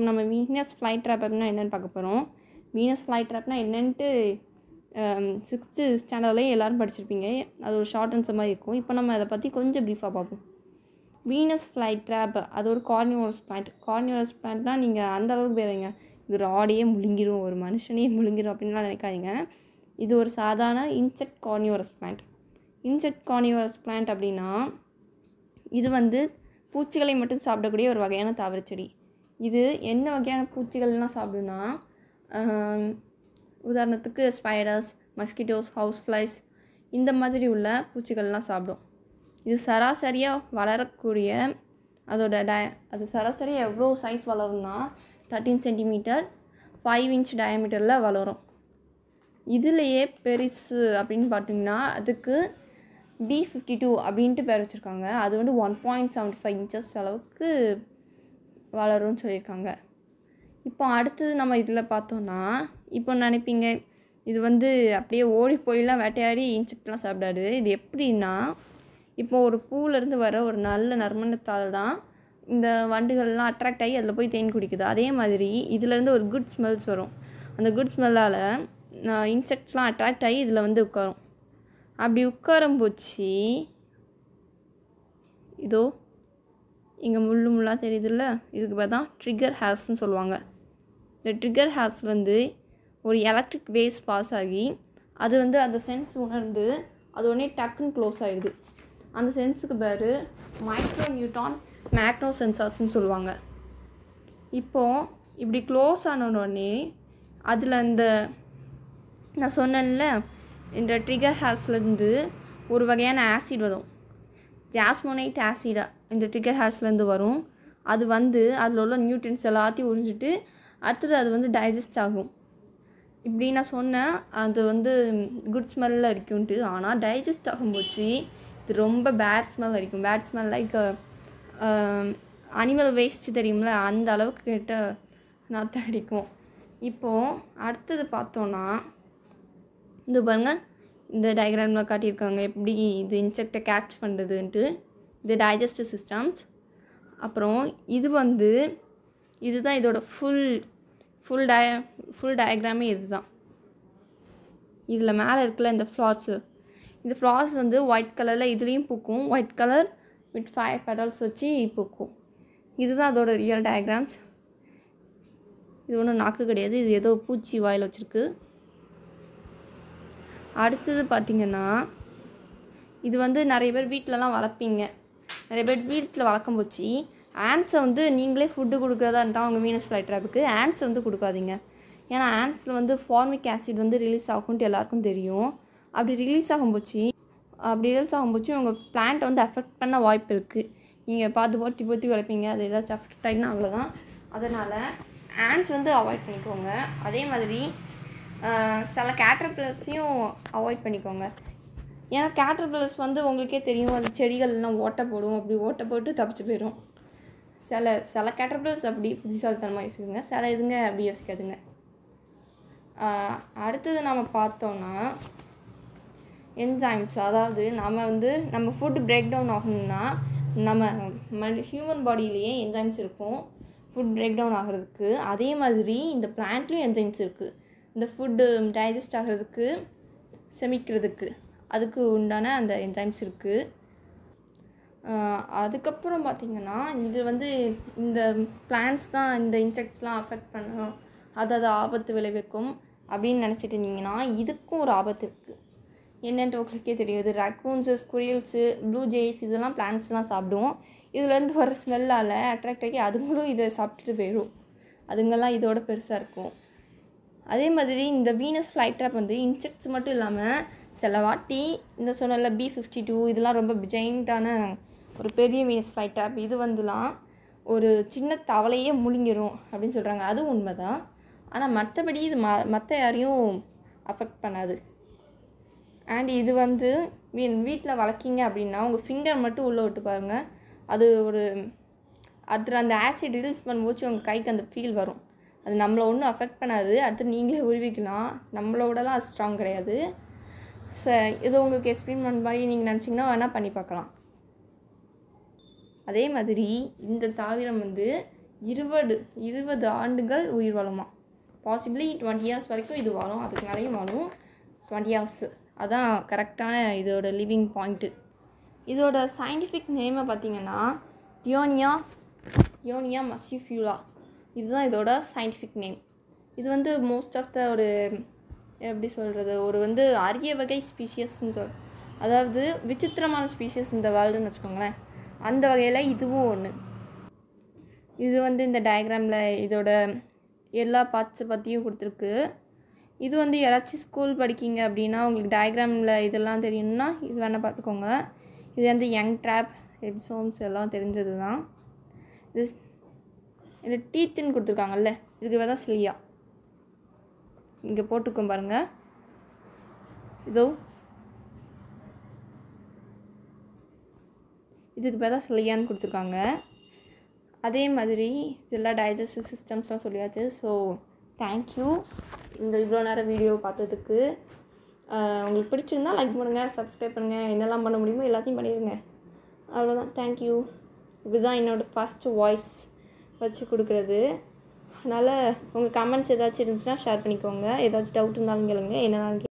இப்போ நம்ம Venus flight drop அப்படின்னா என்னென்னு பார்க்க போகிறோம் வீனஸ் ஃப்ளைட் ட்ராப்னா என்னென்ட்டு சிக்ஸ்த்து ஸ்டாண்டர்ட்லேயே எல்லோரும் படிச்சிருப்பீங்க அது ஒரு ஷார்ட் ஆன்சர் மாதிரி இருக்கும் இப்போ நம்ம அதை பற்றி கொஞ்சம் ப்ரீஃபாக பார்ப்போம் வீனஸ் ஃப்ளைட் ட்ராப் அது ஒரு கார்னிவரஸ் பிளான்ட் கார்னிவரஸ் பிளான்ட்னால் நீங்கள் அந்த அளவுக்கு போயிடுங்க இது ராடையே முழுங்கிடும் ஒரு மனுஷனே முழுங்கிடும் அப்படின்லாம் நினைக்காதீங்க இது ஒரு சாதாரண insect carnivorous plant insect carnivorous plant அப்படின்னா இது வந்து பூச்சிகளை மட்டும் சாப்பிடக்கூடிய ஒரு வகையான தாவரச்செடி செடி இது என்ன வகையான பூச்சிகள்லாம் சாப்பிடுன்னா உதாரணத்துக்கு ஸ்பைடர்ஸ் மஸ்கிட்டோஸ் ஹவுஸ் ஃப்ளைஸ் இந்த மாதிரி உள்ள பூச்சிகள்லாம் சாப்பிடும் இது சராசரியாக வளரக்கூடிய அதோட ட அது சராசரியாக எவ்வளோ சைஸ் வளரும்னா தேர்ட்டீன் சென்டிமீட்டர் ஃபைவ் இன்ச் டயமீட்டரில் வளரும் இதுலேயே பெருசு அப்படின்னு பார்த்தீங்கன்னா அதுக்கு பி ஃபிஃப்டி டூ அப்படின்ட்டு பேர் வச்சுருக்காங்க அது வந்து one point seventy five inches அளவுக்கு வளரும்னு சொல்லியிருக்காங்க இப்போ அடுத்தது நம்ம இதில் பார்த்தோன்னா இப்போ நினைப்பீங்க இது வந்து அப்படியே ஓடி போயெலாம் வேட்டையாடி இன்செக்ட்லாம் சாப்பிடாது இது எப்படின்னா இப்போ ஒரு பூவிலேருந்து வர ஒரு நல்ல நறுமணத்தால் தான் இந்த வண்டுகள்லாம் அட்ராக்ட் ஆகி அதில் போய் தேன் குடிக்குது அதே மாதிரி இதுலேருந்து ஒரு குட் ஸ்மெல்ஸ் வரும் அந்த குட் ஸ்மெல்லால் இன்செக்ட்ஸ்லாம் அட்ராக்ட் ஆகி இதில் வந்து உட்காரும் அப்படி உட்காரம் போச்சு இதோ இங்கே முள்ளு முள்ளாக தெரியுதுல்ல இதுக்கு பேர் தான் ட்ரிகர் ஹேர்ஸ்ன்னு சொல்லுவாங்க இந்த ட்ரிகர் ஹேர்ஸ் வந்து ஒரு எலக்ட்ரிக் வேஸ் பாஸ் ஆகி அது வந்து அந்த சென்ஸ் உணர்ந்து அது உடனே டக்குன்னு க்ளோஸ் ஆகிடுது அந்த சென்ஸுக்கு பேர் மைக்ரோ நியூட்டான் மேக்னோ சென்சார்ஸ்ன்னு சொல்லுவாங்க இப்போது இப்படி க்ளோஸ் ஆனோடனே அதில் அந்த நான் சொன்னேன்ல இந்த ட்ரிகர் ஹேர்ஸ்லேருந்து ஒரு வகையான ஆசிட் வரும் ஜாஸ்மோனைட் ஆசிடாக இந்த டிக்கெட் ஹேர்ஸ்லேருந்து வரும் அது வந்து அதில் உள்ள நியூட்ரியன்ஸ் எல்லாத்தையும் உறிஞ்சிட்டு அடுத்தது அது வந்து டைஜஸ்ட் ஆகும் இப்படி நான் சொன்னேன் அது வந்து குட் ஸ்மெல்லில் அடிக்கும்ட்டு ஆனால் டைஜஸ்ட் போச்சு இது ரொம்ப பேட் ஸ்மெல் அடிக்கும் bad smell like animal waste தெரியும்ல அந்த அளவுக்கு கிட்ட நாற்று அடிக்கும் இப்போது அடுத்தது பார்த்தோன்னா இது பாருங்கள் இந்த டயக்ராமில் காட்டியிருக்காங்க எப்படி இது இன்செக்டை கேப்ச் பண்ணுறதுன்ட்டு இது டைஜஸ்டிவ் சிஸ்டம்ஸ் அப்புறம் இது வந்து இதுதான் இதோட ஃபுல் ஃபுல் டய ஃபுல் டயக்ராமே இதுதான் இதில் மேலே இருக்கல இந்த ஃப்ளார்ஸு இந்த ஃப்ளார்ஸ் வந்து ஒயிட் கலரில் இதுலேயும் பூக்கும் white colour with five petals வச்சு பூக்கும் இதுதான் அதோட ரியல் டயக்ராம்ஸ் இது ஒன்றும் நாக்கு கிடையாது இது ஏதோ பூச்சி வாயில் வச்சுருக்கு அடுத்தது பார்த்திங்கன்னா இது வந்து நிறைய பேர் வீட்டிலலாம் வளர்ப்பீங்க நிறைய பேர் வீட்டில் வளர்க்கும் போச்சு ஆன்ஸை வந்து நீங்களே ஃபுட்டு கொடுக்குறதா இருந்தால் அவங்க மீனஸ் ஃப்ளை ட்ராப்புக்கு வந்து கொடுக்காதீங்க ஏன்னா ஆன்ஸில் வந்து ஃபார்மிக் ஆசிட் வந்து ரிலீஸ் ஆகும்ட்டு எல்லாருக்கும் தெரியும் அப்படி ரிலீஸ் ஆகும் போச்சு அப்படி ரிலீஸ் ஆகும் போச்சு உங்கள் பிளான்ட்டை வந்து அஃபெக்ட் பண்ண வாய்ப்பு இருக்குது நீங்கள் பார்த்து போட்டி போத்தி வளர்ப்பீங்க அது ஏதாச்சும் அஃபெக்ட் ஆகிடுனா அவ்வளோதான் அதனால் ஆன்ஸ் வந்து அவாய்ட் பண்ணிக்கோங்க அதே மாதிரி சில கேட்டர்பிளர்ஸையும் அவாய்ட் பண்ணிக்கோங்க ஏன்னா கேட்டர்பிளர்ஸ் வந்து உங்களுக்கே தெரியும் அது செடிகள்லாம் ஓட்டை போடும் அப்படி ஓட்டை போட்டு தப்பிச்சு போயிடும் சில சில கேட்டர்பிளர்ஸ் அப்படி புத்திசாலித்தனமாக யோசிக்குங்க சில இதுங்க அப்படி யோசிக்காதுங்க அடுத்தது நம்ம பார்த்தோன்னா என்சைம்ஸ் அதாவது நம்ம வந்து நம்ம ஃபுட் பிரேக் டவுன் ஆகணும்னா நம்ம மன் ஹியூமன் பாடியிலேயே என்சைம்ஸ் இருக்கும் ஃபுட் பிரேக் டவுன் ஆகிறதுக்கு அதே மாதிரி இந்த பிளான்ட்லேயும் என்சைம்ஸ் இருக்குது இந்த ஃபுட்டு டைஜஸ்ட் ஆகிறதுக்கு செமிக்கிறதுக்கு அதுக்கு உண்டான அந்த என்ஜாய்ம்ஸ் இருக்குது அதுக்கப்புறம் பார்த்திங்கன்னா இது வந்து இந்த பிளான்ஸ் தான் இந்த இன்செக்ட்ஸ்லாம் அஃபெக்ட் பண்ணும் அது அது ஆபத்து விளைவிக்கும் அப்படின்னு நினச்சிட்டு இருந்தீங்கன்னா இதுக்கும் ஒரு ஆபத்து இருக்குது என்னென்ற உங்களுக்கே தெரியாது ரேக்கூன்ஸு ஸ்குரியல்ஸு ப்ளூ ஜெய்ஸ் இதெல்லாம் பிளான்ஸ்லாம் சாப்பிடுவோம் இதுலேருந்து வர ஸ்மெல்லால் அட்ராக்ட் ஆகி அதுங்களும் இதை சாப்பிட்டுட்டு போயிடும் அதுங்கெல்லாம் இதோட பெருசாக இருக்கும் அதே மாதிரி இந்த வீனஸ் ஃப்ளை ட்ராப் வந்து இன்செக்ட்ஸ் மட்டும் இல்லாமல் சில வாட்டி இந்த சொன்னல பி ஃபிஃப்டி டூ இதெல்லாம் ரொம்ப ஜெயிண்டான ஒரு பெரிய மீனஸ் ஃப்ளைட் டேப் இது வந்துலாம் ஒரு சின்ன தவளையே முழுங்கிடும் அப்படின்னு சொல்கிறாங்க அதுவும் உண்மை தான் ஆனால் மற்றபடி இது ம மற்ற யாரையும் அஃபெக்ட் பண்ணாது அண்ட் இது வந்து மீன் வீட்டில் வளர்க்கிங்க அப்படின்னா உங்கள் ஃபிங்கர் மட்டும் உள்ளே விட்டு பாருங்கள் அது ஒரு அது அந்த ஆசிட் ரிலீஸ் பண்ணும்போது உங்கள் கைக்கு அந்த ஃபீல் வரும் அது நம்மளை ஒன்றும் அஃபெக்ட் பண்ணாது அடுத்து நீங்களே உருவிக்கலாம் நம்மளோடலாம் அது ஸ்ட்ராங் கிடையாது சார் இது உங்களுக்கு எக்ஸ்பிளைன் பண்ண மாதிரி நீங்கள் நினச்சிங்கன்னா வேணால் பண்ணி பார்க்கலாம் அதே மாதிரி இந்த தாவரம் வந்து இருபது இருபது ஆண்டுகள் உயிர் வாழுமா பாசிபிளி டுவெண்ட்டி இயர்ஸ் வரைக்கும் இது வாழும் அதுக்கு மேலேயும் வாழும் டுவெண்ட்டி இயர்ஸு அதான் கரெக்டான இதோட லிவிங் பாயிண்ட்டு இதோட சயின்டிஃபிக் நேமை பார்த்தீங்கன்னா டியோனியா டியோனியா மசிஃபியூலா இதுதான் இதோட சயின்டிஃபிக் நேம் இது வந்து மோஸ்ட் ஆஃப் த ஒரு எப்படி சொல்கிறது ஒரு வந்து அரிய வகை ஸ்பீஷியஸ்ன்னு சொல் அதாவது விசித்திரமான ஸ்பீஷியஸ் இந்த வேர்ல்டுன்னு வச்சுக்கோங்களேன் அந்த வகையில் இதுவும் ஒன்று இது வந்து இந்த டயக்ராமில் இதோட எல்லா பார்ட்ஸை பற்றியும் கொடுத்துருக்கு இது வந்து யாராச்சும் ஸ்கூல் படிக்கிங்க அப்படின்னா உங்களுக்கு டயக்ராமில் இதெல்லாம் தெரியணும்னா இது வேணால் பார்த்துக்கோங்க இது வந்து யங் ட்ராப் எபிசோம்ஸ் எல்லாம் தெரிஞ்சது தான் இது இது டீத்துன்னு கொடுத்துருக்காங்கல்ல இதுக்கு தான் சிலியா இங்கே போட்டுக்கும் பாருங்கள் இதோ இதுக்கு பேர் தான் சிலையான்னு கொடுத்துருக்காங்க அதே மாதிரி இதெல்லாம் டைஜஸ்டிவ் சிஸ்டம்ஸ்லாம் சொல்லியாச்சு ஸோ தேங்க்யூ இந்த இவ்வளோ நேரம் வீடியோ பார்த்ததுக்கு உங்களுக்கு பிடிச்சிருந்தா லைக் பண்ணுங்கள் சப்ஸ்கிரைப் பண்ணுங்கள் என்னெல்லாம் பண்ண முடியுமோ எல்லாத்தையும் பண்ணிடுங்க அவ்வளோதான் தேங்க்யூ இப்படி தான் என்னோடய ஃபஸ்ட்டு வாய்ஸ் வச்சு கொடுக்குறது அதனால் உங்கள் கமெண்ட்ஸ் ஏதாச்சும் இருந்துச்சுன்னா ஷேர் பண்ணிக்கோங்க ஏதாச்சும் டவுட் இருந்தாலும் கேளுங்க என்னென்னாலும்